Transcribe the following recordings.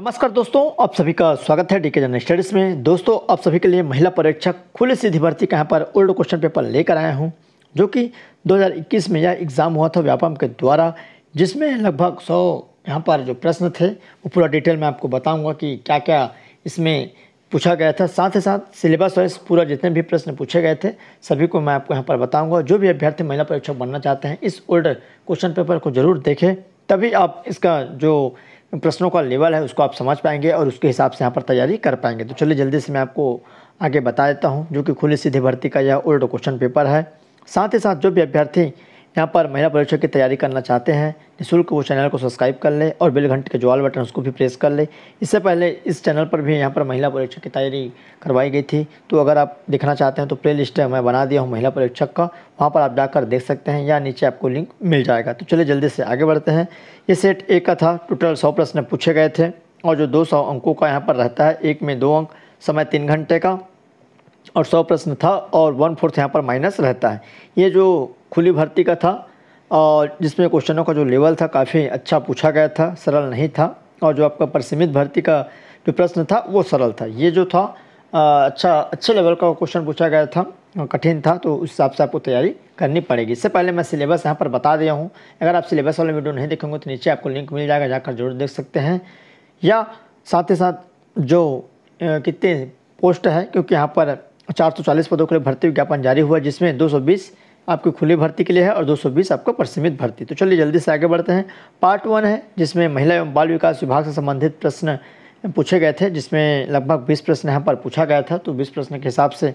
नमस्कार दोस्तों आप सभी का स्वागत है डीके जनरल स्टडीज़ में दोस्तों आप सभी के लिए महिला परीक्षक खुले सीधी भर्ती का यहाँ पर ओल्ड क्वेश्चन पेपर लेकर आया हूँ जो कि 2021 में यह एग्ज़ाम हुआ था व्यापम के द्वारा जिसमें लगभग 100 यहाँ पर जो प्रश्न थे वो पूरा डिटेल में आपको बताऊँगा कि क्या क्या इसमें पूछा गया था साथ ही साथ सिलेबस वाइज पूरा जितने भी प्रश्न पूछे गए थे सभी को मैं आपको यहाँ पर बताऊँगा जो भी अभ्यर्थी महिला परीक्षक बनना चाहते हैं इस ओल्ड क्वेश्चन पेपर को जरूर देखें तभी आप इसका जो प्रश्नों का लेवल है उसको आप समझ पाएंगे और उसके हिसाब से यहाँ पर तैयारी कर पाएंगे तो चलिए जल्दी से मैं आपको आगे बता देता हूँ जो कि खुले सीधे भर्ती का यह ओल्ड क्वेश्चन पेपर है साथ ही साथ जो भी अभ्यर्थी यहाँ पर महिला परीक्षा की तैयारी करना चाहते हैं निःशुल्क वो चैनल को सब्सक्राइब कर ले और बिल घंटे के ज्वाल बटन उसको भी प्रेस कर ले इससे पहले इस चैनल पर भी यहाँ पर महिला परीक्षा की तैयारी करवाई गई थी तो अगर आप देखना चाहते हैं तो प्ले लिस्ट मैं बना दिया हूँ महिला परीक्षक का वहाँ पर आप जाकर देख सकते हैं या नीचे आपको लिंक मिल जाएगा तो चलिए जल्दी से आगे बढ़ते हैं ये सेट एक का था टोटल सौ प्रश्न पूछे गए थे और जो दो सौ अंकों का यहाँ पर रहता है एक में दो अंक समय तीन घंटे का और सौ प्रश्न था और वन फोर्थ यहाँ पर माइनस रहता है ये जो खुली भर्ती का था और जिसमें क्वेश्चनों का जो लेवल था काफ़ी अच्छा पूछा गया था सरल नहीं था और जो आपका परसीमित भर्ती का जो प्रश्न था वो सरल था ये जो था अच्छा अच्छे लेवल का क्वेश्चन पूछा गया था कठिन था तो उस हिसाब से आपको तैयारी करनी पड़ेगी इससे पहले मैं सिलेबस यहाँ पर बता दिया हूँ अगर आप सिलेबस वाले वीडियो नहीं देखेंगे तो नीचे आपको लिंक मिल जाएगा जाकर जरूर देख सकते हैं या साथ ही साथ जो कितने पोस्ट है क्योंकि यहाँ पर चार पदों के लिए भर्ती विज्ञापन जारी हुआ जिसमें 220 आपकी खुली भर्ती के लिए है और 220 आपको परसीमित भर्ती तो चलिए जल्दी से आगे बढ़ते हैं पार्ट वन है जिसमें महिला एवं बाल विकास विभाग से संबंधित प्रश्न पूछे गए थे जिसमें लगभग 20 प्रश्न यहाँ पर पूछा गया था तो 20 प्रश्न के हिसाब से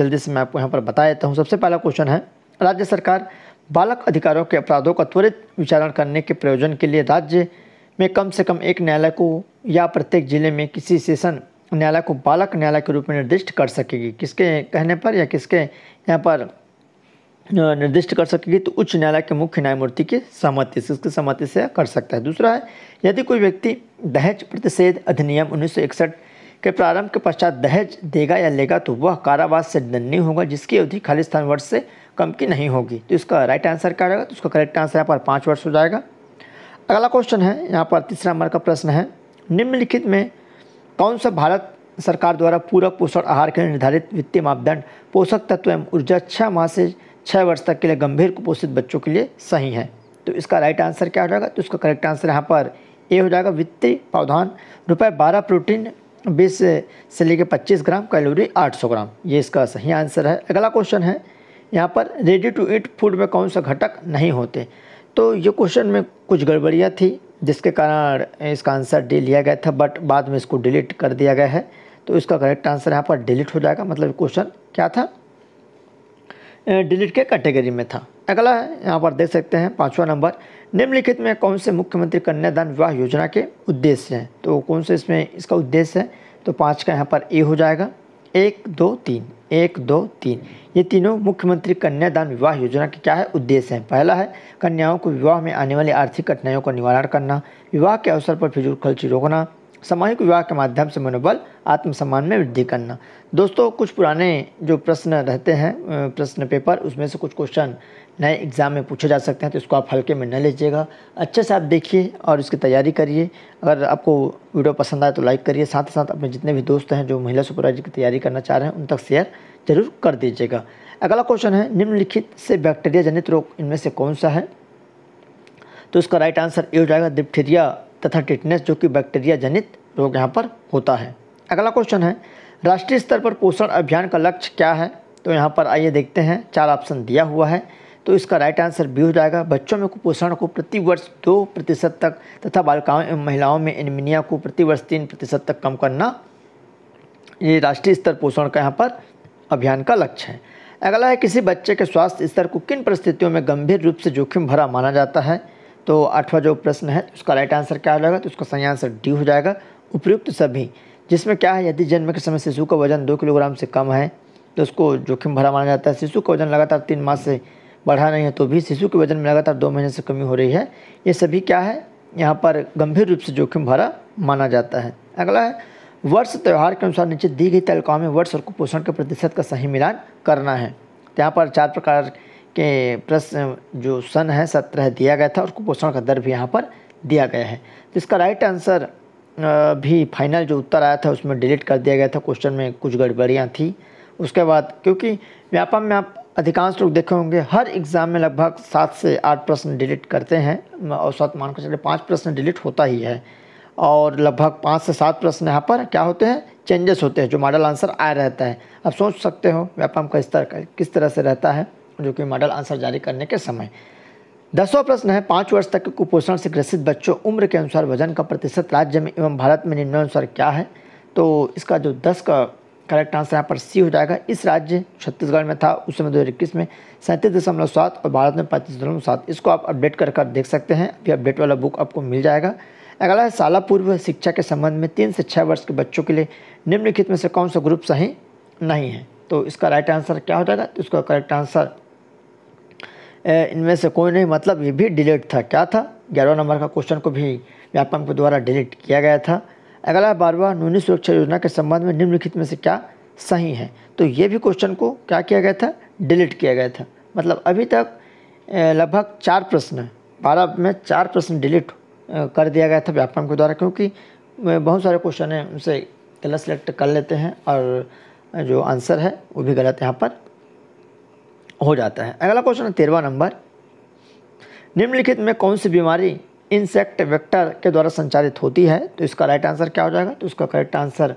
जल्दी से मैं आपको यहाँ पर बता देता हूँ सबसे पहला क्वेश्चन है राज्य सरकार बालक अधिकारों के अपराधों का त्वरित विचारण करने के प्रयोजन के लिए राज्य में कम से कम एक न्यायालय को या प्रत्येक जिले में किसी सेशन न्यायालय को बालक न्यायालय के रूप में निर्दिष्ट कर सकेगी किसके कहने पर या किसके यहाँ पर निर्दिष्ट कर सकेगी तो उच्च न्यायालय के मुख्य न्यायमूर्ति की सहमति से उसकी सहमति से कर सकता है दूसरा है यदि कोई व्यक्ति दहेज प्रतिषेध अधिनियम उन्नीस के प्रारंभ के पश्चात दहेज देगा या लेगा तो वह कारावास से दंडनीय होगा जिसकी अवधि खालिस्तान वर्ष से कम की नहीं होगी तो इसका राइट आंसर क्या रहेगा तो उसका करेक्ट आंसर यहाँ पर पाँच वर्ष हो जाएगा अगला क्वेश्चन है यहाँ पर तीसरा नंबर का प्रश्न है निम्नलिखित में कौन सा भारत सरकार द्वारा पूरक पोषण आहार के निर्धारित वित्तीय मापदंड पोषक तत्व एवं ऊर्जा छः माह से छः वर्ष तक के लिए गंभीर कुपोषित बच्चों के लिए सही है तो इसका राइट आंसर क्या हो जाएगा तो इसका करेक्ट आंसर यहाँ पर ए हो जाएगा वित्तीय प्रावधान रुपये बारह प्रोटीन बीस से लेकर पच्चीस ग्राम कैलोरी आठ सौ ग्राम ये इसका सही आंसर है अगला क्वेश्चन है यहाँ पर रेडी टू ईट फूड में कौन सा घटक नहीं होते तो ये क्वेश्चन में कुछ गड़बड़ियाँ थी जिसके कारण इसका आंसर डी लिया गया था बट बाद में इसको डिलीट कर दिया गया है तो इसका करेक्ट आंसर यहाँ पर डिलीट हो जाएगा मतलब क्वेश्चन क्या था डिलीट के कैटेगरी में था अगला है यहाँ पर देख सकते हैं पाँचवा नंबर निम्नलिखित में कौन से मुख्यमंत्री कन्यादान विवाह योजना के उद्देश्य हैं तो कौन से इसमें इसका उद्देश्य है तो पाँच का यहाँ पर ए हो जाएगा एक दो तीन एक दो तीन ये तीनों मुख्यमंत्री कन्यादान विवाह योजना के क्या है उद्देश्य हैं पहला है कन्याओं को विवाह में आने वाली आर्थिक कठिनाइयों का निवारण करना विवाह के अवसर पर फिजूल खर्ची रोकना सामूहिक विवाह के माध्यम से मनोबल आत्मसम्मान में वृद्धि करना दोस्तों कुछ पुराने जो प्रश्न रहते हैं प्रश्न पेपर उसमें से कुछ क्वेश्चन नए एग्ज़ाम में पूछे जा सकते हैं तो इसको आप हल्के में न लीजिएगा अच्छे से आप देखिए और इसकी तैयारी करिए अगर आपको वीडियो पसंद आए तो लाइक करिए साथ ही साथ अपने जितने भी दोस्त हैं जो महिला सुपरवाइजर की तैयारी करना चाह रहे हैं उन तक शेयर जरूर कर दीजिएगा अगला क्वेश्चन है निम्नलिखित से बैक्टीरिया जनित रोग इनमें से कौन सा है तो इसका राइट आंसर ये हो जाएगा डिप्थीरिया तथा टिटनेस जो कि बैक्टीरिया जनित रोग यहाँ पर होता है अगला क्वेश्चन है राष्ट्रीय स्तर पर पोषण अभियान का लक्ष्य क्या है तो यहाँ पर आइए देखते हैं चार ऑप्शन दिया हुआ है तो इसका राइट आंसर बी हो जाएगा बच्चों में कुपोषण को प्रति वर्ष दो प्रतिशत तक तथा बालिकाओं एवं महिलाओं में एनिमिनिया को प्रति वर्ष तीन प्रतिशत तक कम करना ये राष्ट्रीय स्तर पोषण का यहाँ पर अभियान का लक्ष्य है अगला है किसी बच्चे के स्वास्थ्य स्तर को किन परिस्थितियों में गंभीर रूप से जोखिम भरा माना जाता है तो आठवां जो प्रश्न है उसका राइट आंसर क्या हो जाएगा तो उसका सही आंसर डी हो जाएगा उपयुक्त सभी जिसमें क्या है यदि जन्म के समय शिशु का वजन दो किलोग्राम से कम है तो उसको जोखिम भरा माना जाता है शिशु का वजन लगातार तीन माह से बढ़ा नहीं है तो भी शिशु के वजन में लगातार दो महीने से कमी हो रही है ये सभी क्या है यहाँ पर गंभीर रूप से जोखिम भरा माना जाता है अगला है वर्ष त्यौहार के अनुसार नीचे दी गई तालिकाओं में वर्ष और कुपोषण के प्रतिशत का सही मिलान करना है तो यहाँ पर चार प्रकार के प्रश्न जो सन है सत्रह दिया गया था और कुपोषण का दर भी यहाँ पर दिया गया है जिसका राइट आंसर भी फाइनल जो उत्तर आया था उसमें डिलीट कर दिया गया था क्वेश्चन में कुछ गड़बड़ियाँ थी उसके बाद क्योंकि व्यापम में आप अधिकांश लोग देखे होंगे हर एग्ज़ाम में लगभग सात से आठ प्रश्न डिलीट करते हैं औसत मान कर चले पाँच प्रश्न डिलीट होता ही है और लगभग पाँच से सात प्रश्न यहाँ पर क्या होते हैं चेंजेस होते हैं जो मॉडल आंसर आया रहता है आप सोच सकते हो व्यापार का स्तर किस तरह से रहता है जो कि मॉडल आंसर जारी करने के समय दसवा प्रश्न है पाँच वर्ष तक के कुपोषण से ग्रसित बच्चों उम्र के अनुसार वजन का प्रतिशत राज्य में एवं भारत में निम्नानुसार क्या है तो इसका जो दस का करेक्ट आंसर यहाँ पर सी हो जाएगा इस राज्य छत्तीसगढ़ में था उस समय दो हज़ार इक्कीस में सैंतीस दशमलव सात और भारत में पैंतीस दशमलव सात इसको आप अपडेट कर कर देख सकते हैं अभी अपडेट वाला बुक आपको मिल जाएगा अगला है शाला पूर्व शिक्षा के संबंध में तीन से छः वर्ष के बच्चों के लिए निम्नलिखित में से कौन सा ग्रुप सही नहीं है तो इसका राइट आंसर क्या हो जाएगा तो इसका करेक्ट आंसर इनमें से कोई नहीं मतलब ये भी डिलीट था क्या था ग्यारह नंबर का क्वेश्चन को भी व्यापम के द्वारा डिलीट किया गया था अगला बारवा नूनी सुरक्षा योजना के संबंध में निम्नलिखित में से क्या सही है तो ये भी क्वेश्चन को क्या किया गया था डिलीट किया गया था मतलब अभी तक लगभग चार प्रश्न बारह में चार प्रश्न डिलीट कर दिया गया था व्यापम के द्वारा क्योंकि बहुत सारे क्वेश्चन हैं उनसे गलत सेलेक्ट कर लेते हैं और जो आंसर है वो भी गलत यहाँ पर हो जाता है अगला क्वेश्चन है तेरहवा नंबर निम्नलिखित में कौन सी बीमारी इंसेक्ट वेक्टर के द्वारा संचालित होती है तो इसका राइट आंसर क्या हो जाएगा तो इसका करेक्ट आंसर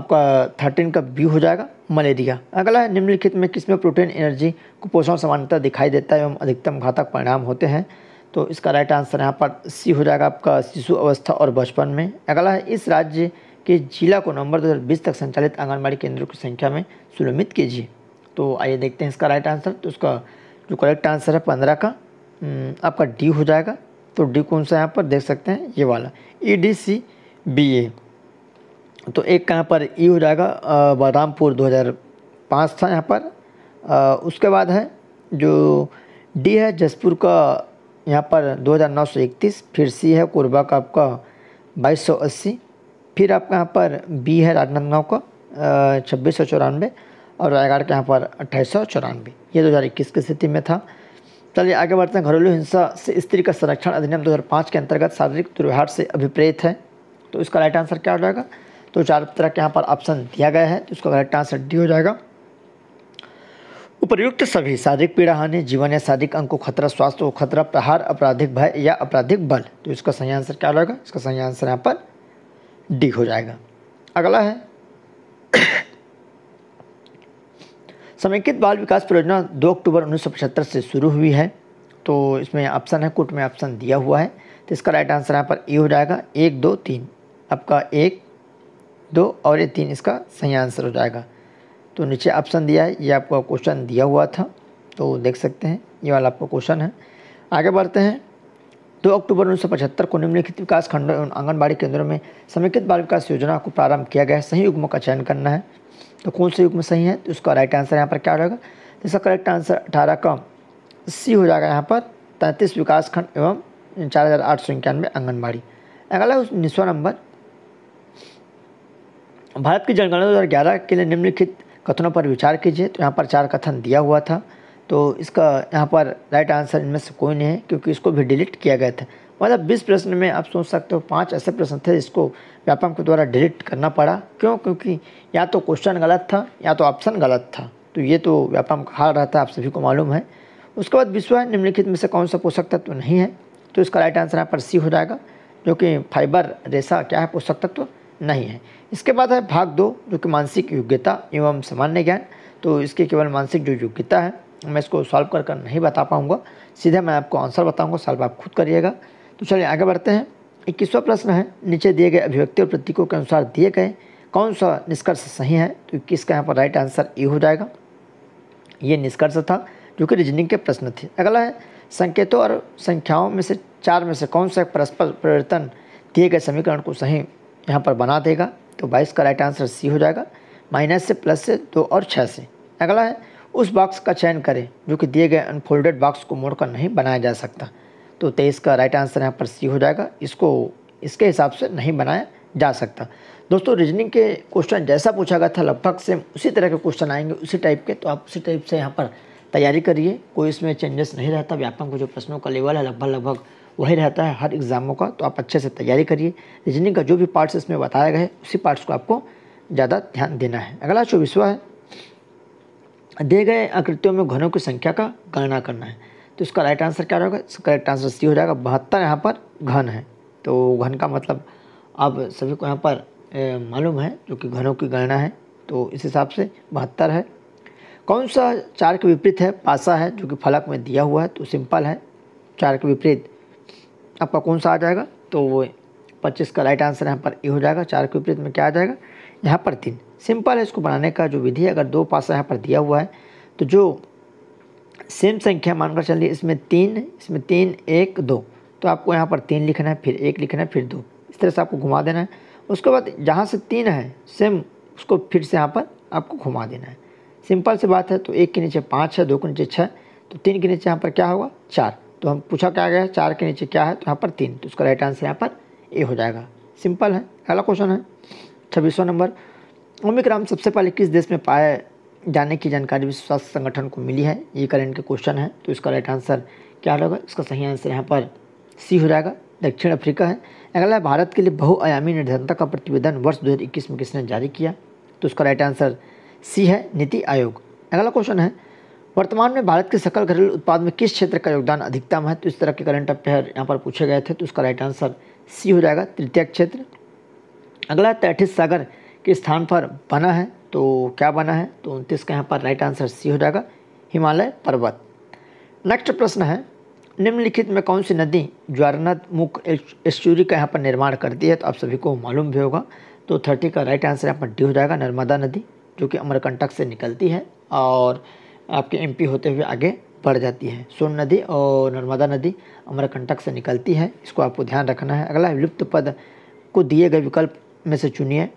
आपका थर्टीन का बी हो जाएगा मलेरिया अगला है निम्नलिखित में किसमें प्रोटीन एनर्जी कुपोषण समानता दिखाई देता है एवं अधिकतम घातक परिणाम होते हैं तो इसका राइट आंसर यहाँ पर सी हो जाएगा आपका शिशु अवस्था और बचपन में अगला है इस राज्य के जिला को नवंबर दो तक संचालित आंगनबाड़ी केंद्रों की संख्या में सुलमित कीजिए तो आइए देखते हैं इसका राइट आंसर तो उसका जो करेक्ट आंसर है पंद्रह का हम्म, आपका डी हो जाएगा तो डी कौन सा यहाँ पर देख सकते हैं ये वाला ई डी सी बी ए तो एक कहाँ पर ई e हो जाएगा बलरामपुर 2005 था यहाँ पर आ, उसके बाद है जो डी है जसपुर का यहाँ पर 2931 फिर सी है कोरबा का आपका 2280 फिर आपका यहाँ पर बी है राजनांदगांव का छब्बीस और रायगढ़ के यहाँ पर अट्ठाईस ये 2021 की स्थिति में था चलिए आगे बढ़ते हैं घरेलू हिंसा से स्त्री का संरक्षण अधिनियम 2005 के अंतर्गत शारीरिक दुर्व्यवहार से अभिप्रेत है तो इसका राइट आंसर क्या हो जाएगा तो चार तरह के यहाँ पर ऑप्शन दिया गया है तो इसका राइट आंसर डी हो जाएगा उपर्युक्त सभी शारीरिक पीड़ा हानि जीवन या शारीरिक अंग को खतरा स्वास्थ्य को खतरा प्रहार आपराधिक भय या आपराधिक बल तो इसका सही आंसर क्या हो जाएगा इसका सही आंसर यहाँ पर डी हो जाएगा अगला है समेकित बाल विकास परियोजना 2 अक्टूबर उन्नीस से शुरू हुई है तो इसमें ऑप्शन है कुट में ऑप्शन दिया हुआ है तो इसका राइट आंसर यहाँ पर ए हो जाएगा एक दो तीन आपका एक दो और ये तीन इसका सही आंसर हो जाएगा तो नीचे ऑप्शन दिया है ये आपका क्वेश्चन दिया हुआ था तो देख सकते हैं ये वाला आपका क्वेश्चन है आगे बढ़ते हैं दो अक्टूबर उन्नीस को निम्नलिखित विकास खंडों एवं आंगनबाड़ी केंद्रों में समेकित बाल विकास योजना को प्रारंभ किया गया है सही युग्मों का चयन करना है तो कौन से युग्म सही है तो उसका राइट आंसर यहाँ पर क्या हो जाएगा तो इसका करेक्ट आंसर अठारह का सी हो जाएगा यहाँ पर तैंतीस विकासखंड एवं चार हज़ार आठ सौ इक्यानवे आंगनबाड़ी अगला उन्नीसवा नंबर भारत की जनगणना दो हज़ार ग्यारह के लिए निम्नलिखित कथनों पर विचार कीजिए तो यहाँ पर चार कथन दिया हुआ था तो इसका यहाँ पर राइट आंसर इनमें से कोई नहीं है क्योंकि इसको भी डिलीट किया गया था मतलब बीस प्रश्न में आप सोच सकते हो पाँच ऐसे प्रश्न थे जिसको व्यापम के द्वारा डिलीट करना पड़ा क्यों क्योंकि या तो क्वेश्चन गलत था या तो ऑप्शन गलत था तो ये तो व्यापम का हार रहता है आप सभी को मालूम है उसके बाद विश्व निम्नलिखित में से कौन सा पोषक तत्व तो नहीं है तो इसका राइट आंसर यहाँ पर सी हो जाएगा जो कि फाइबर रेशा क्या है पोषक तत्व तो नहीं है इसके बाद है भाग दो जो कि मानसिक योग्यता एवं सामान्य ज्ञान तो इसकी केवल मानसिक जो योग्यता है मैं इसको सॉल्व कर कर नहीं बता पाऊँगा सीधे मैं आपको आंसर बताऊँगा सॉल्व आप खुद करिएगा तो चलिए आगे बढ़ते हैं इक्कीसवा प्रश्न है नीचे दिए गए अभिव्यक्ति और प्रतीकों के अनुसार दिए गए कौन सा निष्कर्ष सही है तो इक्कीस का यहाँ पर राइट आंसर ए हो जाएगा ये निष्कर्ष था जो कि रीजनिंग के प्रश्न थे अगला है संकेतों और संख्याओं में से चार में से कौन सा परस्पर परिवर्तन दिए गए समीकरण को सही यहाँ पर बना देगा तो बाईस का राइट आंसर सी हो जाएगा माइनस से प्लस से दो और छः से अगला है उस बॉक्स का चयन करें जो कि दिए गए अनफोल्डेड बॉक्स को मोड़कर नहीं बनाया जा सकता तो तेईस का राइट आंसर यहाँ पर सी हो जाएगा इसको इसके हिसाब से नहीं बनाया जा सकता दोस्तों रीजनिंग के क्वेश्चन जैसा पूछा गया था लगभग सेम उसी तरह के क्वेश्चन आएंगे उसी टाइप के तो आप उसी टाइप से यहाँ पर तैयारी करिए कोई इसमें चेंजेस नहीं रहता व्यापक का जो प्रश्नों का लेवल है लगभग लगभग वही रहता है हर एग्ज़ामों का तो आप अच्छे से तैयारी करिए रीजनिंग का जो भी पार्ट्स इसमें बताया गया है उसी पार्ट्स को आपको ज़्यादा ध्यान देना है अगला चौबीसवा है दिए गए आकृतियों में घनों की संख्या का गणना करना है तो इसका राइट आंसर क्या रहेगा इसका राइट आंसर सी हो जाएगा बहत्तर यहाँ पर घन है तो घन का मतलब अब सभी को यहाँ पर मालूम है जो कि घनों की गणना है तो इस हिसाब से बहत्तर है कौन सा चार के विपरीत है पासा है जो कि फलक में दिया हुआ है तो सिंपल है चार के विपरीत आपका कौन सा आ जाएगा तो वो पच्चीस का राइट आंसर यहाँ पर ए हो जाएगा चार के विपरीत में क्या आ जाएगा यहाँ पर तीन सिंपल है इसको बनाने का जो विधि अगर दो पासा यहाँ पर दिया हुआ है तो जो सेम संख्या मानकर चलिए इसमें तीन इसमें तीन एक दो तो आपको यहाँ पर तीन लिखना है फिर एक लिखना है फिर दो इस तरह से आपको घुमा देना है उसके बाद जहाँ से तीन है सेम उसको फिर से यहाँ पर आपको घुमा देना है सिंपल सी बात है तो एक के नीचे पाँच है दो के नीचे छः तो तीन के नीचे यहाँ पर क्या होगा चार तो हम पूछा क्या गया चार के नीचे क्या है तो यहाँ पर तीन तो उसका राइट आंसर यहाँ पर ए हो जाएगा सिंपल है अगला क्वेश्चन है छब्बीसवा नंबर ओमिक्राम सबसे पहले किस देश में पाया जाने की जानकारी विश्व स्वास्थ्य संगठन को मिली है ये करेंट के क्वेश्चन है तो इसका राइट आंसर क्या होगा इसका सही आंसर यहाँ पर सी हो जाएगा दक्षिण अफ्रीका है अगला है भारत के लिए बहुआयामी निर्धनता का प्रतिवेदन वर्ष 2021 में किसने जारी किया तो उसका राइट आंसर सी है नीति आयोग अगला क्वेश्चन है वर्तमान में भारत के सकल घरेलू उत्पाद में किस क्षेत्र का योगदान अधिकतम है तो इस तरह के करंट अफेयर यहाँ पर पूछे गए थे तो उसका राइट आंसर सी हो जाएगा तृतीय क्षेत्र अगला तैठिस सागर के स्थान पर बना है तो क्या बना है तो उनतीस का यहाँ पर राइट आंसर सी हो जाएगा हिमालय पर्वत नेक्स्ट प्रश्न है निम्नलिखित में कौन सी नदी ज्वारनाथ मुख एस्चूरी का यहाँ पर निर्माण करती है तो आप सभी को मालूम भी होगा तो थर्टी का राइट आंसर यहाँ पर डी हो जाएगा नर्मदा नदी जो कि अमरकंटक से निकलती है और आपके एमपी होते हुए आगे बढ़ जाती है सोन नदी और नर्मदा नदी अमरकंटक से निकलती है इसको आपको ध्यान रखना है अगला लुप्त पद को दिए गए विकल्प में से चुनिए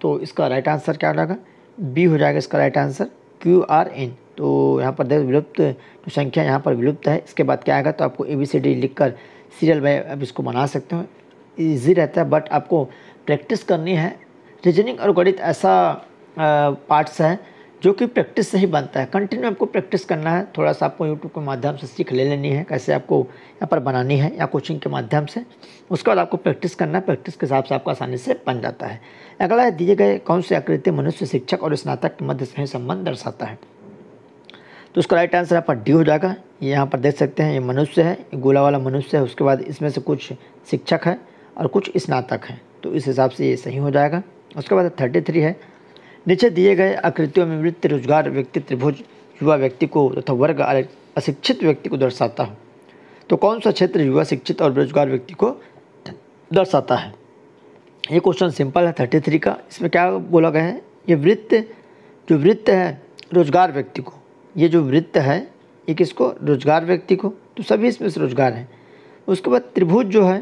तो इसका राइट आंसर क्या हो जाएगा बी हो जाएगा इसका right answer Q R N तो यहाँ पर देख विलुप्त जो संख्या यहाँ पर विलुप्त है इसके बाद क्या आएगा तो आपको ए बी सी डी लिख कर सीरियल बाय आप इसको बना सकते हो ईजी रहता है बट आपको प्रैक्टिस करनी है रीजनिंग और गणित ऐसा पार्ट्स है जो कि प्रैक्टिस से ही बनता है कंटिन्यू आपको प्रैक्टिस करना है थोड़ा सा आपको यूट्यूब के माध्यम से सीख ले लेनी है कैसे आपको यहाँ पर बनानी है या कोचिंग के माध्यम से उसके बाद आपको प्रैक्टिस करना है प्रैक्टिस के हिसाब से आपको आसानी से बन जाता है अगला है दिए गए कौन से आकृति मनुष्य शिक्षक और स्नातक के मध्य सही संबंध दर्शाता है तो उसका राइट आंसर यहाँ पर डी हो जाएगा ये यहाँ पर देख सकते हैं ये मनुष्य है ये गोला वाला मनुष्य है उसके बाद इसमें से कुछ शिक्षक है और कुछ स्नातक हैं तो इस हिसाब से ये सही हो जाएगा उसके बाद थर्टी थ्री है नीचे दिए गए आकृतियों में वृत्त रोजगार व्यक्ति त्रिभुज युवा व्यक्ति को तथा वर्ग अशिक्षित व्यक्ति को दर्शाता है तो कौन सा क्षेत्र युवा शिक्षित और बेरोजगार व्यक्ति को दर्शाता है ये क्वेश्चन सिंपल है थर्टी थ्री का इसमें क्या बोला गया है ये वृत्त जो वृत्त है रोजगार व्यक्ति को ये जो वृत्त है ये किसको रोजगार व्यक्ति को तो सभी इसमें से रोजगार हैं उसके बाद त्रिभुज जो है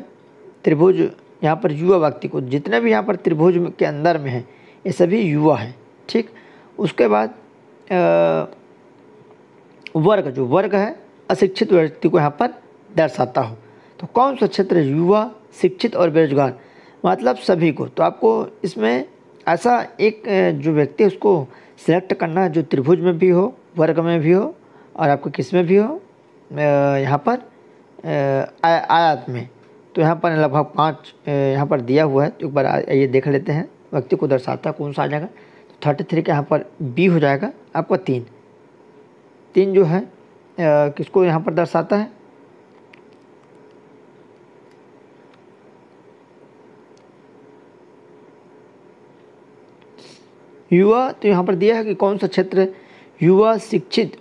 त्रिभुज यहाँ पर युवा व्यक्ति को जितने भी यहाँ पर त्रिभुज के अंदर में है ये सभी युवा हैं ठीक उसके बाद वर्ग जो वर्ग है अशिक्षित व्यक्ति को यहाँ पर दर्शाता हो तो कौन सा क्षेत्र युवा शिक्षित और बेरोजगार मतलब सभी को तो आपको इसमें ऐसा एक जो व्यक्ति है उसको सिलेक्ट करना है जो त्रिभुज में भी हो वर्ग में भी हो और आपको किस में भी हो यहाँ पर आयात में तो यहाँ पर लगभग पाँच यहाँ पर दिया हुआ है तो एक बार ये देख लेते हैं व्यक्ति को दर्शाता है कौन सा आ जाएगा तो थर्टी थ्री का यहाँ पर बी हो जाएगा आपका तीन तीन जो है आ, किसको यहाँ पर दर्शाता है युवा तो यहाँ पर दिया है कि कौन सा क्षेत्र युवा शिक्षित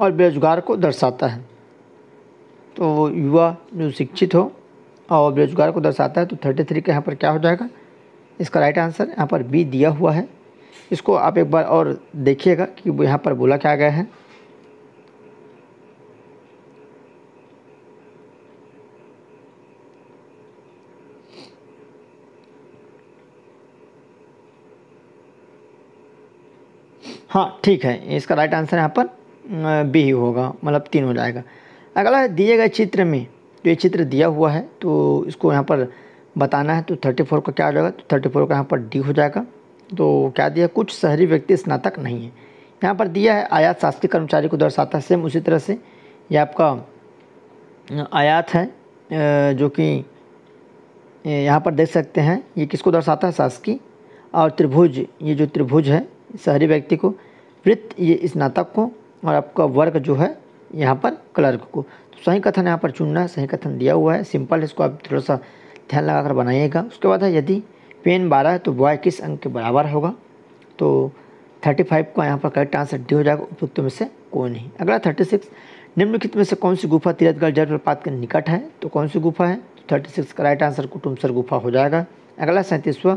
और बेरोजगार को दर्शाता है तो युवा जो शिक्षित हो और बेरोजगार को दर्शाता है तो थर्टी थ्री का यहाँ पर क्या हो जाएगा इसका राइट आंसर यहाँ पर बी दिया हुआ है इसको आप एक बार और देखिएगा कि यहाँ पर बोला क्या गया है हाँ ठीक है इसका राइट आंसर यहाँ पर बी ही होगा मतलब तीन हो जाएगा अगला दिए गए चित्र में जो ये चित्र दिया हुआ है तो इसको यहाँ पर बताना है तो थर्टी फोर का क्या हो जाएगा तो थर्टी फोर का यहाँ पर डी हो जाएगा तो क्या दिया कुछ शहरी व्यक्ति स्नातक नहीं है यहाँ पर दिया है आयात शासकीय कर्मचारी को दर्शाता है सेम उसी तरह से यह आपका आयात है जो कि यहाँ पर देख सकते हैं ये किसको दर्शाता है शासकीय और त्रिभुज ये जो त्रिभुज है शहरी व्यक्ति को वृत्त ये स्नातक को और आपका वर्ग जो है यहाँ पर क्लर्क को तो सही कथन यहाँ पर चुनना है सही कथन दिया हुआ है सिंपल इसको आप थोड़ा सा ध्यान लगाकर बनाइएगा उसके बाद है यदि पेन बारह है तो बॉय किस अंक के बराबर होगा तो थर्टी फाइव का यहाँ पर करेक्ट आंसर डी हो जाएगा उपयुक्त में से कोई नहीं अगला थर्टी सिक्स निम्नलिखित में से कौन सी गुफा तीरथगढ़ जलप्रपात के निकट है तो कौन सी गुफा है तो थर्टी सिक्स का राइट आंसर कुटुमसर गुफा हो जाएगा अगला सैंतीसवां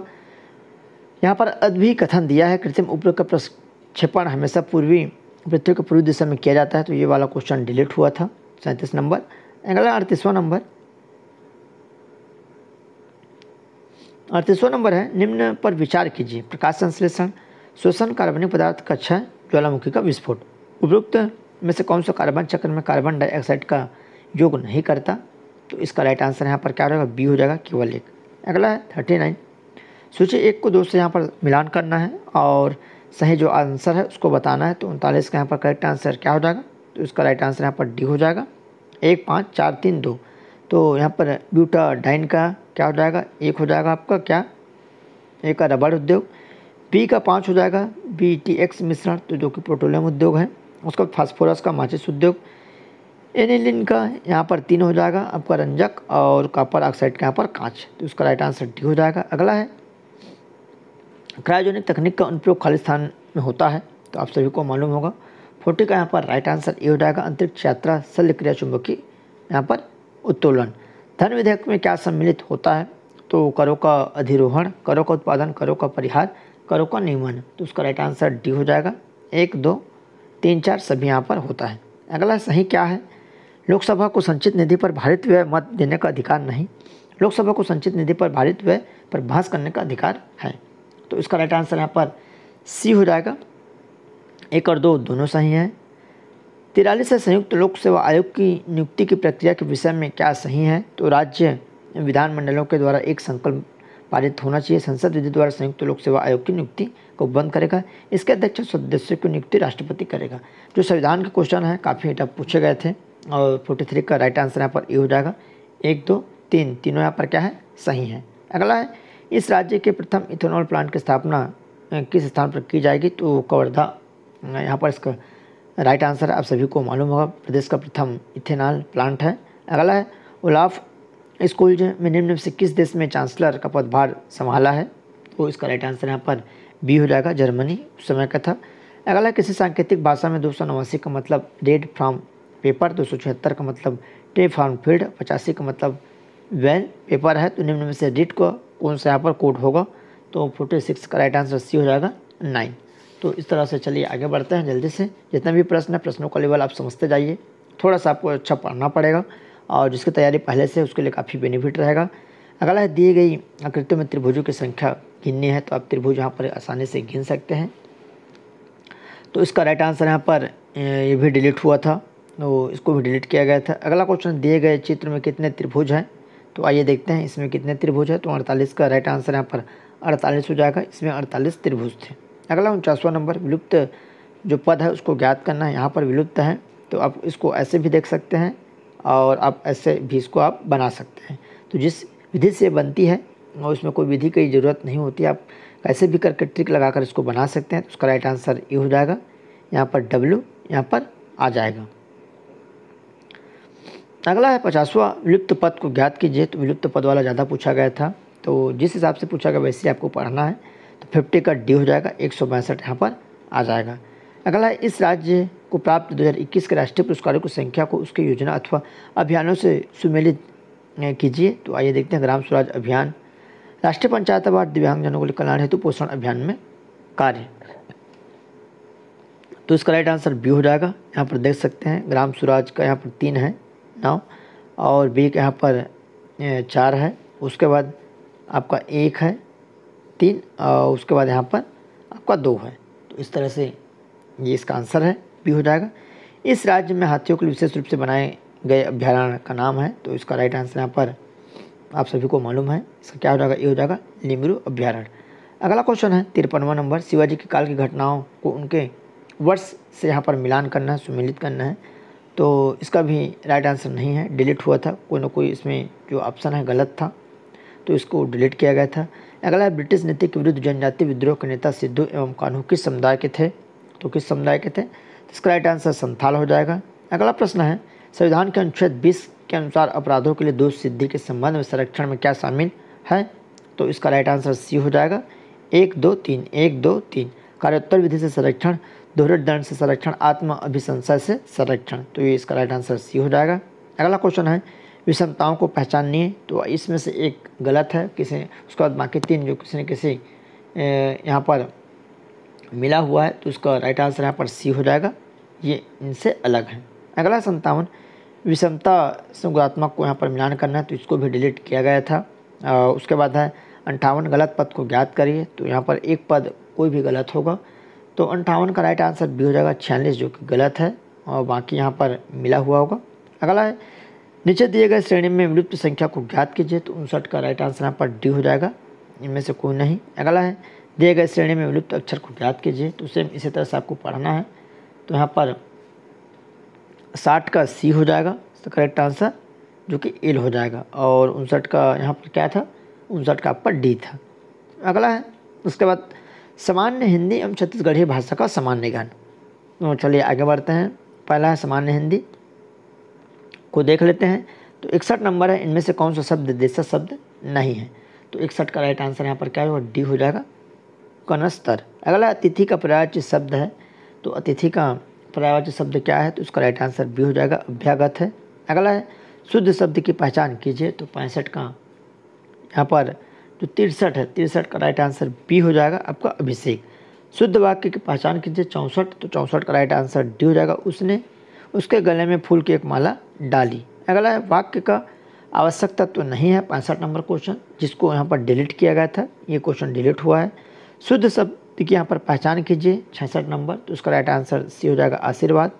यहाँ पर अद्भि कथन दिया है कृत्रिम उपयोग का प्रक्षेपण हमेशा पूर्वी पृथ्वी के पूर्वी दिशा में किया जाता है तो ये वाला क्वेश्चन डिलीट हुआ था सैंतीस नंबर अगला अड़तीसवां नंबर अड़तीसवा नंबर है निम्न पर विचार कीजिए प्रकाश संश्लेषण शोषण कार्बनिक पदार्थ का छय ज्वालामुखी का विस्फोट उपयुक्त में से कौन सा कार्बन चक्र में कार्बन डाइऑक्साइड का योग नहीं करता तो इसका राइट आंसर यहाँ पर क्या हो जाएगा बी हो जाएगा केवल एक अगला है थर्टी नाइन सूची एक को दो से यहाँ पर मिलान करना है और सही जो आंसर है उसको बताना है तो उनतालीस का यहाँ पर करेक्ट आंसर क्या हो जाएगा तो इसका राइट आंसर यहाँ पर डी हो जाएगा एक पाँच चार तीन दो तो यहाँ पर ब्यूटा डाइन का क्या हो जाएगा एक हो जाएगा आपका क्या एक का रबड़ उद्योग पी का पाँच हो जाएगा बी टी एक्स मिश्रण तो जो कि पेट्रोलियम उद्योग है उसका फास्फोरस का माचिस उद्योग एनिलिन का यहाँ पर तीन हो जाएगा आपका रंजक और कॉपर ऑक्साइड का यहाँ पर कांच तो उसका राइट आंसर डी हो जाएगा अगला है क्रायोजेनिक तकनीक का अनुप्रयोग खाली स्थान में होता है तो आप सभी को मालूम होगा फोर्टी का यहाँ पर राइट आंसर ए हो जाएगा अंतरिक्ष यात्रा शल्य क्रिया चुंबकी यहाँ पर उत्तोलन धन विधेयक में क्या सम्मिलित होता है तो करों का अधिरोहण करों का उत्पादन करों का परिहार करों का नियमन तो उसका राइट आंसर डी हो जाएगा एक दो तीन चार सभी यहाँ पर होता है अगला सही क्या है लोकसभा को संचित निधि पर भारित व्यय मत देने का अधिकार नहीं लोकसभा को संचित निधि पर भारित व्यय पर बहस करने का अधिकार है तो इसका राइट आंसर यहाँ पर सी हो जाएगा एक और दो दोनों सही हैं तिरालीस से संयुक्त लोक सेवा आयोग की नियुक्ति की प्रक्रिया के विषय में क्या सही है तो राज्य विधानमंडलों के द्वारा एक संकल्प पारित होना चाहिए संसद विधि द्वारा संयुक्त लोक सेवा आयोग की नियुक्ति को बंद करेगा इसके अध्यक्ष सदस्यों की नियुक्ति राष्ट्रपति करेगा जो संविधान के क्वेश्चन है काफ़ी हिटअप पूछे गए थे और फोर्टी थ्री का राइट आंसर यहाँ पर ए हो जाएगा एक दो तीन तीनों यहाँ पर क्या है सही है अगला है इस राज्य के प्रथम इथेनॉल प्लांट की स्थापना किस स्थान पर की जाएगी तो कवर्धा यहाँ पर इसका राइट आंसर आप सभी को मालूम होगा प्रदेश का प्रथम इथेनॉल प्लांट है अगला है ओलाफ स्कूल में निम्न से किस देश में चांसलर का पदभार संभाला है तो इसका राइट आंसर यहाँ पर बी हो जाएगा जर्मनी उस समय का था अगला किसी सांकेतिक भाषा में दो का मतलब रेड फ्राम पेपर दो का मतलब टे फ्राम फील्ड पचासी का मतलब वेल पेपर है तो निम्न में से रिट को कौन सा यहाँ पर कोट होगा तो फोर्टी सिक्स का राइट आंसर सी हो जाएगा नाइन तो इस तरह से चलिए आगे बढ़ते हैं जल्दी से जितना भी प्रश्न है प्रश्नों का लेवल आप समझते जाइए थोड़ा सा आपको अच्छा पढ़ना पड़ेगा और जिसकी तैयारी पहले से उसके लिए काफ़ी बेनिफिट रहेगा अगला है दी गई आकृतियों में त्रिभुजों की संख्या गिननी है तो आप त्रिभुज यहाँ पर आसानी से गिन सकते हैं तो इसका राइट आंसर यहाँ पर ये भी डिलीट हुआ था तो इसको भी डिलीट किया गया था अगला क्वेश्चन दिए गए चित्र में कितने त्रिभुज हैं तो आइए देखते हैं इसमें कितने त्रिभुज है तो अड़तालीस का राइट आंसर यहाँ पर अड़तालीस हो जाएगा इसमें अड़तालीस त्रिभुज थे अगला उनचासवा नंबर विलुप्त जो पद है उसको ज्ञात करना है यहाँ पर विलुप्त है तो आप इसको ऐसे भी देख सकते हैं और आप ऐसे भी इसको आप बना सकते हैं तो जिस विधि से बनती है और उसमें कोई विधि की ज़रूरत नहीं होती आप कैसे भी करके ट्रिक लगा कर इसको बना सकते हैं तो उसका राइट आंसर ये हो जाएगा यहाँ पर डब्ल्यू यहाँ पर आ जाएगा अगला है पचासवा विलुप्त पद को ज्ञात कीजिए तो विलुप्त पद वाला ज़्यादा पूछा गया था तो जिस हिसाब से पूछा गया वैसे आपको पढ़ना है तो फिफ्टी का डी हो जाएगा एक सौ पैंसठ यहाँ पर आ जाएगा अगला इस राज्य को प्राप्त 2021 के राष्ट्रीय पुरस्कारों की संख्या को उसके योजना अथवा अभियानों से सुमेलित कीजिए तो आइए देखते हैं ग्राम स्वराज अभियान राष्ट्रीय पंचायत अवार्ड दिव्यांगजनों के लिए कल्याण हेतु पोषण अभियान में कार्य तो इसका राइट आंसर बी हो जाएगा यहाँ पर देख सकते हैं ग्राम स्वराज का यहाँ पर तीन है नौ और बी का यहाँ पर चार है उसके बाद आपका एक है तीन और उसके बाद यहाँ पर आपका दो है तो इस तरह से ये इसका आंसर है भी हो जाएगा इस राज्य में हाथियों के लिए विशेष रूप से बनाए गए अभ्यारण्य का नाम है तो इसका राइट आंसर यहाँ पर आप सभी को मालूम है इसका क्या हो जाएगा ये हो जाएगा लिमरू अभ्यारण्य अगला क्वेश्चन है तिरपनवा नंबर शिवाजी के काल की घटनाओं को उनके वर्ष से यहाँ पर मिलान करना है सुमिलित करना है तो इसका भी राइट आंसर नहीं है डिलीट हुआ था कोई ना कोई इसमें जो ऑप्शन है गलत था तो इसको डिलीट किया गया था अगला ब्रिटिश नीति के विरुद्ध जनजाति विद्रोह के नेता सिद्धू एवं कानू किस समुदाय के थे तो किस समुदाय के थे तो इसका राइट आंसर संथाल हो जाएगा अगला प्रश्न है संविधान के अनुच्छेद बीस के अनुसार अपराधों के लिए दोष सिद्धि के संबंध में संरक्षण में क्या शामिल है तो इसका राइट आंसर सी हो जाएगा एक दो तीन एक दो तीन कार्योत्तर विधि से संरक्षण दोहरे दंड से संरक्षण आत्म अभिशंसा से संरक्षण तो ये इसका राइट आंसर सी हो जाएगा अगला क्वेश्चन है विषमताओं को पहचाननी है तो इसमें से एक गलत है किसी उसके बाद बाकी तीन जो किसी न किसी यहाँ पर मिला हुआ है तो उसका राइट आंसर यहाँ पर सी हो जाएगा ये इनसे अलग है अगला संतावन विषमता संगात्मक को यहाँ पर मिलान करना है तो इसको भी डिलीट किया गया था आ, उसके बाद है अंठावन गलत पद को ज्ञात करिए तो यहाँ पर एक पद कोई भी गलत होगा तो अंठावन का राइट आंसर बी हो जाएगा छियालीस जो कि गलत है और बाकी यहाँ पर मिला हुआ होगा अगला है नीचे दिए गए श्रेणी में विलुप्त संख्या को ज्ञात कीजिए तो उनसठ का राइट आंसर यहाँ पर डी हो जाएगा इनमें से कोई नहीं अगला है दिए गए श्रेणी में विलुप्त अक्षर को ज्ञात कीजिए तो सेम इसी तरह से आपको पढ़ना है तो यहाँ पर साठ का सी हो जाएगा करेक्ट आंसर जो कि एल हो जाएगा और उनसठ का यहाँ पर क्या था उनसठ का आपका डी था अगला है उसके बाद सामान्य हिंदी एवं छत्तीसगढ़ी भाषा का सामान्य ज्ञान तो चलिए आगे बढ़ते हैं पहला है सामान्य हिंदी को देख लेते हैं तो इकसठ नंबर है इनमें से कौन सा शब्द देशा शब्द नहीं है तो इकसठ का राइट आंसर यहाँ पर क्या होगा डी हो जाएगा कनस्तर अगला अतिथि का पर्यायवाची शब्द है तो अतिथि का पर्यायवाची शब्द क्या है तो उसका राइट आंसर बी हो जाएगा अभ्यागत है अगला है शुद्ध शब्द की पहचान कीजिए तो पैंसठ का यहाँ पर जो तिरसठ है तिरसठ का राइट आंसर बी हो जाएगा आपका अभिषेक शुद्ध वाक्य की पहचान कीजिए चौंसठ तो चौंसठ का राइट आंसर डी हो जाएगा उसने उसके गले में फूल की एक माला डाली अगला है वाक्य का आवश्यक तत्व तो नहीं है पैंसठ नंबर क्वेश्चन जिसको यहाँ पर डिलीट किया गया था ये क्वेश्चन डिलीट हुआ है शुद्ध शब्द की यहाँ पर पहचान कीजिए छसठ नंबर तो उसका राइट आंसर सी हो जाएगा आशीर्वाद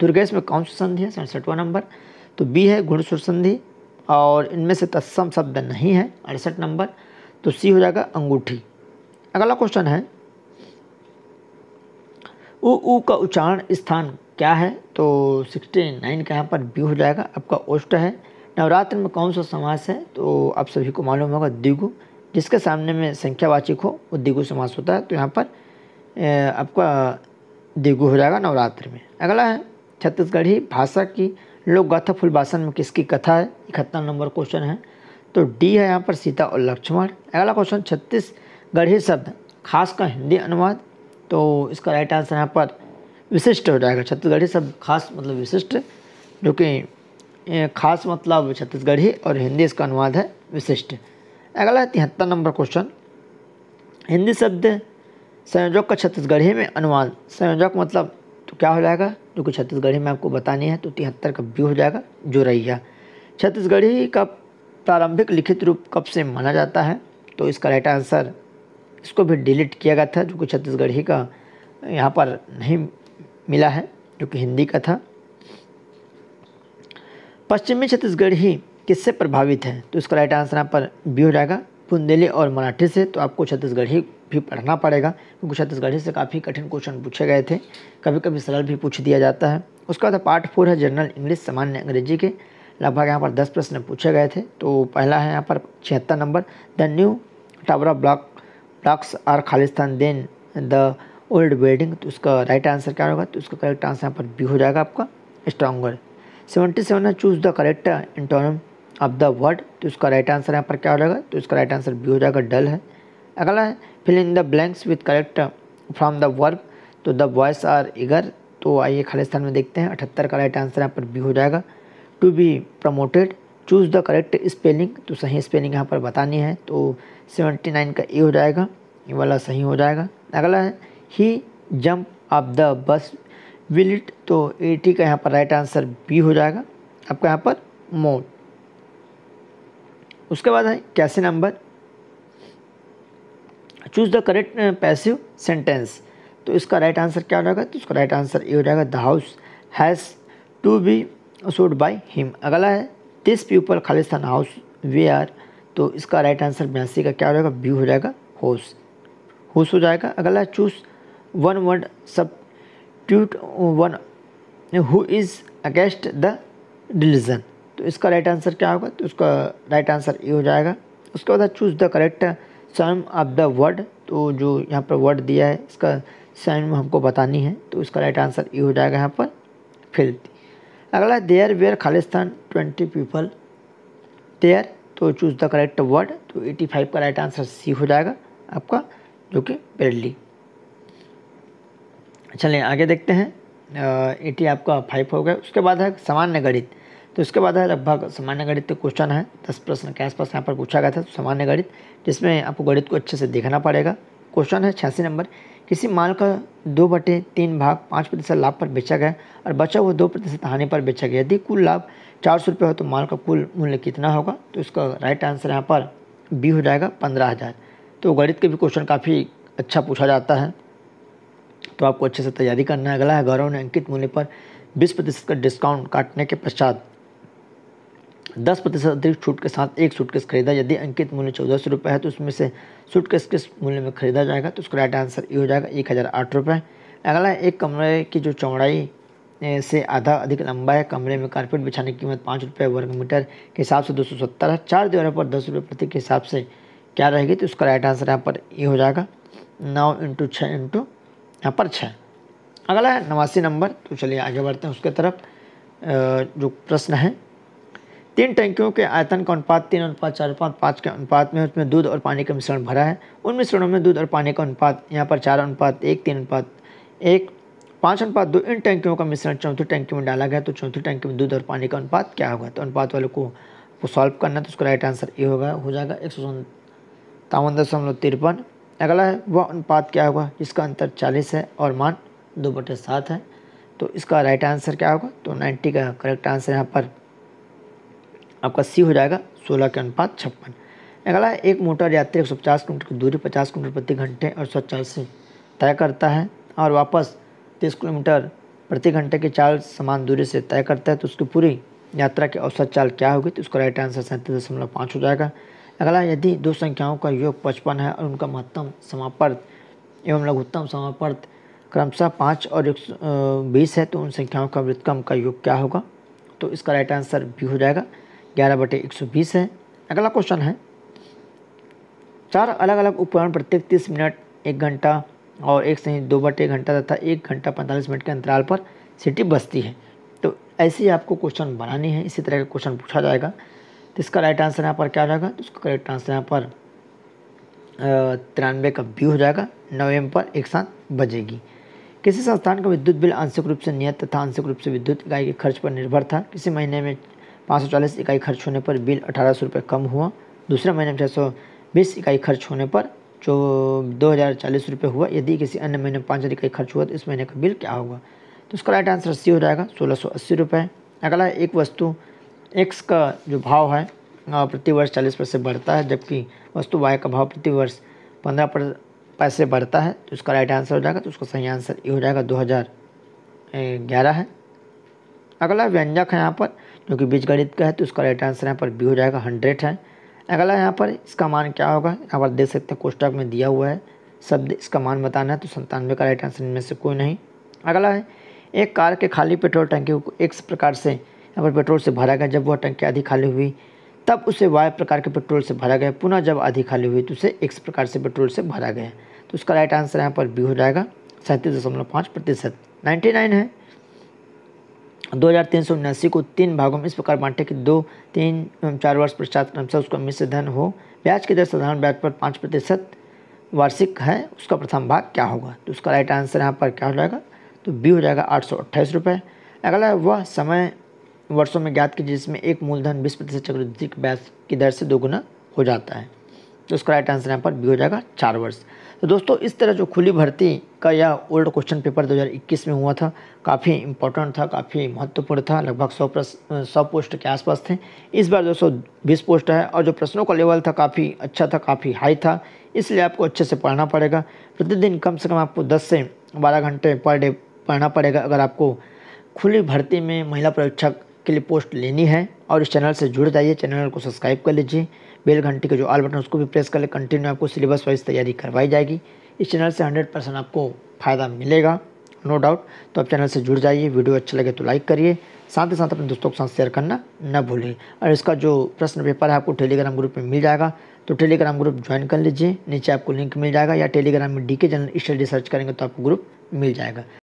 दुर्गेश में कौन सी संधि है सड़सठवा नंबर तो बी है घुड़सुर संधि और इनमें से तत्सम शब्द नहीं है अड़सठ नंबर तो सी हो जाएगा अंगूठी अगला क्वेश्चन है ओ ऊ का उच्चारण स्थान क्या है तो सिक्सटी नाइन का यहाँ पर बी हो जाएगा आपका ओष्ट है नवरात्र में कौन सा समास है तो आप सभी को मालूम होगा दिगु जिसके सामने में संख्यावाचिक हो वो दिगु समास होता है तो यहाँ पर आपका दिगु हो जाएगा नवरात्र में अगला है छत्तीसगढ़ी भाषा की लोक गाथा फुलबासन में किसकी कथा है इकहत्तर नंबर क्वेश्चन है तो डी है यहाँ पर सीता और लक्ष्मण अगला क्वेश्चन छत्तीसगढ़ी शब्द खास का हिंदी अनुवाद तो इसका राइट आंसर यहाँ पर विशिष्ट हो जाएगा छत्तीसगढ़ी शब्द खास मतलब विशिष्ट जो कि खास मतलब छत्तीसगढ़ी और हिंदी इसका अनुवाद है विशिष्ट अगला है तिहत्तर नंबर क्वेश्चन हिंदी शब्द संयोजक का छत्तीसगढ़ी में अनुवाद संयोजक मतलब तो क्या हो जाएगा जो कि छत्तीसगढ़ी में आपको बतानी है तो तिहत्तर का व्यू हो जाएगा जो रैया छत्तीसगढ़ी का प्रारंभिक लिखित रूप कब से माना जाता है तो इसका राइट आंसर इसको भी डिलीट किया गया था जो कि छत्तीसगढ़ ही का यहाँ पर नहीं मिला है जो कि हिंदी का था पश्चिमी छत्तीसगढ़ ही किससे प्रभावित है तो इसका राइट आंसर यहाँ पर बी हो जाएगा बुंदेली और मराठी से तो आपको छत्तीसगढ़ ही भी पढ़ना पड़ेगा क्योंकि छत्तीसगढ़ी से काफ़ी कठिन क्वेश्चन पूछे गए थे कभी कभी सरल भी पूछ दिया जाता है उसका बाद पार्ट फोर है जनरल इंग्लिश सामान्य अंग्रेजी के लगभग यहाँ पर दस प्रश्न पूछे गए थे तो पहला है यहाँ पर छिहत्तर number the new tower block blocks are खालिस्तान देन द ओल्ड वेडिंग तो उसका राइट आंसर क्या होगा तो उसका करेक्ट आंसर यहाँ पर बी हो जाएगा आपका स्ट्रॉगर सेवेंटी सेवन है choose the correct intonation of the word तो उसका राइट आंसर यहाँ पर क्या हो जाएगा तो इसका राइट आंसर बी हो जाएगा डल है अगला है fill in the blanks with correct from the verb तो द बॉयस आर इगर तो आइए खालिस्तान में देखते हैं अठहत्तर का राइट आंसर यहाँ पर बी हो जाएगा to be promoted choose the correct spelling तो सही स्पेलिंग यहाँ पर बतानी है तो सेवेंटी नाइन का ए हो जाएगा ये वाला सही हो जाएगा अगला है he jump off the bus will it तो एटी का यहाँ पर राइट आंसर बी हो जाएगा आपका यहाँ पर मोड उसके बाद है कैसे number choose the correct passive sentence तो इसका राइट आंसर क्या हो जाएगा तो इसका राइट आंसर ए हो जाएगा the house has to be sold by him अगला है दिस पीपल खालिस्तान हाउस वे आर तो इसका राइट आंसर बयासी का क्या हो जाएगा व्यू हो जाएगा होस होस हो जाएगा अगला choose one word substitute one who is against the religion तो इसका राइट आंसर क्या होगा तो उसका राइट आंसर ए हो जाएगा उसके बाद choose the correct sum of the word तो जो यहाँ पर वर्ड दिया है इसका सम हमको बतानी है तो इसका राइट आंसर ए हो जाएगा यहाँ पर फिल्थ अगला देयर वेयर खालिस्तान ट्वेंटी पीपल देयर तो चूज़ द करेक्ट वर्ड तो 85 का राइट आंसर सी हो जाएगा आपका जो कि बेडली चलिए आगे देखते हैं एटी आपका फाइव हो गया उसके बाद है सामान्य गणित तो उसके बाद है लगभग सामान्य गणित क्वेश्चन है दस प्रश्न के आसपास यहाँ पर पूछा गया था तो सामान्य गणित जिसमें आपको गणित को अच्छे से देखना पड़ेगा क्वेश्चन है छियासी नंबर किसी माल का दो बटे तीन भाग पाँच प्रतिशत लाभ पर बेचा गया और बचा हुआ दो प्रतिशत हानि पर बेचा गया यदि कुल लाभ चार सौ रुपये हो तो माल का कुल मूल्य कितना होगा तो इसका राइट आंसर यहाँ पर बी हो जाएगा पंद्रह हज़ार तो गणित के भी क्वेश्चन काफ़ी अच्छा पूछा जाता है तो आपको अच्छे से तैयारी करना है अगला है गौरव ने अंकित मूल्य पर बीस प्रतिशत का डिस्काउंट काटने के पश्चात दस प्रतिशत अतिरिक्त छूट के साथ एक सूटकेस खरीदा यदि अंकित मूल्य चौदह सौ रुपये है तो उसमें से सूटकेस किस मूल्य में खरीदा जाएगा तो उसका राइट आंसर ये हो जाएगा एक हज़ार आठ रुपये अगला एक कमरे की जो चौड़ाई से आधा अधिक लंबा है कमरे में कारपेट बिछाने की कीमत पाँच रुपये वर्ग मीटर के हिसाब से दो सौ सत्तर है चार दीवारों पर दस रुपये प्रति के हिसाब से क्या रहेगी तो उसका राइट आंसर यहाँ पर ये हो जाएगा नौ इंटू छः इंटू यहाँ पर छः अगला है नवासी नंबर तो चलिए आगे बढ़ते हैं उसके तरफ जो प्रश्न है तीन टैंकियों के आयतन का अनुपात तीन अनुपात चार अनुपात पाँच के अनुपात में उसमें दूध और पानी का मिश्रण भरा है उन मिश्रणों में दूध और पानी का अनुपात यहाँ पर चार अनुपात एक तीन अनुपात एक पाँच अनुपात दो इन टैंकियों का मिश्रण चौथी टैंकी में डाला गया तो चौथी टैंकी में दूध और पानी का अनुपात क्या होगा तो अनुपात वाले को सॉल्व करना है तो उसका राइट आंसर ये होगा हो जाएगा एक सौ दशमलव तिरपन अगला है वह अनुपात क्या होगा जिसका अंतर चालीस है और मान दो बटे सात है तो इसका राइट आंसर क्या होगा तो नाइन्टी का करेक्ट आंसर यहाँ पर आपका सी हो जाएगा सोलह के अनुपात छप्पन अगला एक मोटर यात्री एक सौ पचास किलोमीटर की दूरी पचास किलोमीटर प्रति घंटे और सौ से तय करता है और वापस तीस किलोमीटर प्रति घंटे की चाल समान दूरी से तय करता है तो उसकी पूरी यात्रा की औसत चाल क्या होगी तो उसका राइट आंसर सैंतीस दशमलव पाँच हो जाएगा अगला यदि दो संख्याओं का योग पचपन है और उनका महत्तम समापर्त एवं लघुत्तम समापर्त क्रमशः पाँच और एक बीस है तो उन संख्याओं का वृत्तकम का योग क्या होगा तो इसका राइट आंसर भी हो जाएगा ग्यारह बटे एक सौ बीस है अगला क्वेश्चन है चार अलग अलग उपकरण प्रत्येक तीस मिनट एक घंटा और एक से दो बटे घंटा तथा एक घंटा पैंतालीस मिनट के अंतराल पर सिटी बसती है तो ऐसे ही आपको क्वेश्चन बनानी है इसी तरह का क्वेश्चन पूछा जाएगा तो इसका राइट आंसर यहाँ पर क्या हो जाएगा तो इसका करेक्ट आंसर यहाँ पर तिरानवे का बी हो जाएगा पर एक साथ बजेगी किसी संस्थान का विद्युत बिल आंशिक रूप से नियत तथा आंशिक रूप से विद्युत इकाई के खर्च पर निर्भर था किसी महीने में पाँच इकाई खर्च होने पर बिल अठारह सौ रुपये कम हुआ दूसरे महीने में छः सौ बीस इकाई खर्च होने पर जो दो हज़ार चालीस रुपये हुआ यदि किसी अन्य महीने में पाँच हज़ार इकाई खर्च हुआ तो इस महीने का बिल क्या होगा तो उसका राइट आंसर सी हो जाएगा सोलह सौ अस्सी रुपये अगला एक वस्तु एक्स का जो भाव है प्रतिवर्ष चालीस पैसे बढ़ता है जबकि वस्तु वाई का भाव प्रतिवर्ष पंद्रह पर पैसे बढ़ता है तो उसका राइट आंसर हो जाएगा तो उसका सही आंसर ये हो जाएगा दो हज़ार ग्यारह है अगला व्यंजक है यहाँ पर क्योंकि कि बीजगणित का है तो उसका राइट आंसर यहाँ पर बी हो जाएगा हंड्रेड है अगला यहाँ पर इसका मान क्या होगा यहाँ पर देख सकते हैं कोष्टक में दिया हुआ है शब्द इसका मान बताना है तो संतानवे का राइट आंसर इनमें से कोई नहीं अगला है एक कार के खाली पेट्रोल टंकी को एक प्रकार से यहाँ पर पेट्रोल से भरा गया जब वह टंकी आधी खाली हुई तब उसे वाय प्रकार के पेट्रोल से भरा गया पुनः जब आधी खाली हुई तो उसे एक प्रकार से पेट्रोल से भरा गया तो उसका राइट आंसर यहाँ पर बी हो जाएगा सैंतीस दशमलव पाँच प्रतिशत नाइन्टी नाइन है दो हज़ार तीन सौ उन्यासी को तीन भागों में इस प्रकार बांटे कि दो तीन एवं चार वर्ष पश्चात क्रमशः उसका मिश्र धन हो ब्याज की दर साधारण ब्याज पर पाँच प्रतिशत वार्षिक है उसका प्रथम भाग क्या होगा तो उसका राइट आंसर यहाँ पर क्या हो जाएगा तो बी हो जाएगा आठ सौ अट्ठाईस रुपये अगला वह समय वर्षों में ज्ञात कीजिए जिसमें एक मूलधन बीस प्रतिशत चक्रवृद्धि ब्याज की दर से दोगुना हो जाता है तो इसका राइट आंसर यहाँ पर भी हो जाएगा चार वर्ष तो दोस्तों इस तरह जो खुली भर्ती का यह ओल्ड क्वेश्चन पेपर 2021 में हुआ था काफ़ी इंपॉर्टेंट था काफ़ी महत्वपूर्ण था लगभग सौ प्रश्न सौ पोस्ट के आसपास थे इस बार बीस पोस्ट है और जो प्रश्नों का लेवल था काफ़ी अच्छा था काफ़ी हाई था इसलिए आपको अच्छे से पढ़ना पड़ेगा प्रतिदिन कम से कम आपको दस से बारह घंटे पर डे पढ़ना पड़ेगा अगर आपको खुली भर्ती में महिला परीक्षक के लिए पोस्ट लेनी है और इस चैनल से जुड़ जाइए चैनल को सब्सक्राइब कर लीजिए बेल घंटी का जो आल बटन उसको भी प्रेस कर ले कंटिन्यू आपको सिलेबस वाइज तैयारी करवाई जाएगी इस चैनल से हंड्रेड परसेंट आपको फ़ायदा मिलेगा नो डाउट तो आप चैनल से जुड़ जाइए वीडियो अच्छा लगे तो लाइक करिए साथ ही साथ अपने दोस्तों के साथ शेयर करना न भूलें और इसका जो प्रश्न पेपर है आपको टेलीग्राम ग्रुप में मिल जाएगा तो टेलीग्राम ग्रुप ज्वाइन कर लीजिए नीचे आपको लिंक मिल जाएगा या टेलीग्राम में डी के जनरल स्टडी सर्च करेंगे तो आपको ग्रुप मिल जाएगा